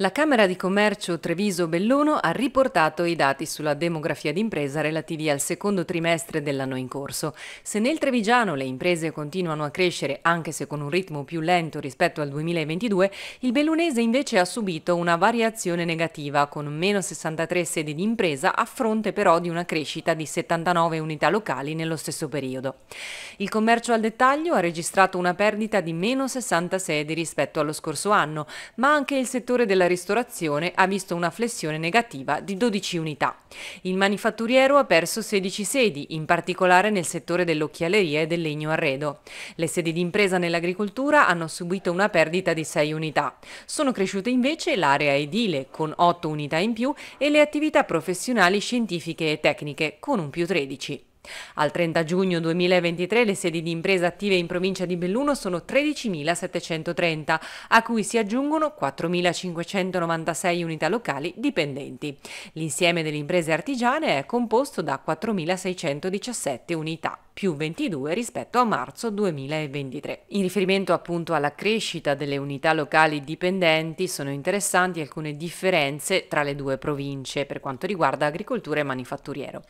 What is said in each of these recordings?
La Camera di Commercio treviso belluno ha riportato i dati sulla demografia d'impresa relativi al secondo trimestre dell'anno in corso. Se nel Trevigiano le imprese continuano a crescere anche se con un ritmo più lento rispetto al 2022, il bellunese invece ha subito una variazione negativa con meno 63 sedi di impresa a fronte però di una crescita di 79 unità locali nello stesso periodo. Il commercio al dettaglio ha registrato una perdita di meno 60 sedi rispetto allo scorso anno, ma anche il settore della ristorazione ha visto una flessione negativa di 12 unità. Il manifatturiero ha perso 16 sedi, in particolare nel settore dell'occhialeria e del legno arredo. Le sedi d'impresa nell'agricoltura hanno subito una perdita di 6 unità. Sono cresciute invece l'area edile, con 8 unità in più, e le attività professionali scientifiche e tecniche, con un più 13. Al 30 giugno 2023 le sedi di impresa attive in provincia di Belluno sono 13.730, a cui si aggiungono 4.596 unità locali dipendenti. L'insieme delle imprese artigiane è composto da 4.617 unità più 22 rispetto a marzo 2023. In riferimento appunto alla crescita delle unità locali dipendenti sono interessanti alcune differenze tra le due province per quanto riguarda agricoltura e manifatturiero.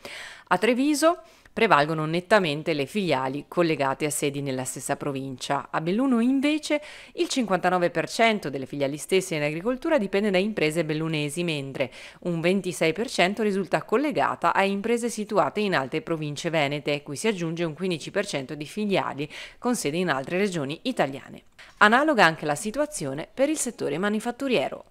A Treviso prevalgono nettamente le filiali collegate a sedi nella stessa provincia. A Belluno invece il 59% delle filiali stesse in agricoltura dipende da imprese bellunesi, mentre un 26% risulta collegata a imprese situate in altre province venete, cui si aggiunge un 15% di filiali con sede in altre regioni italiane. Analoga anche la situazione per il settore manifatturiero.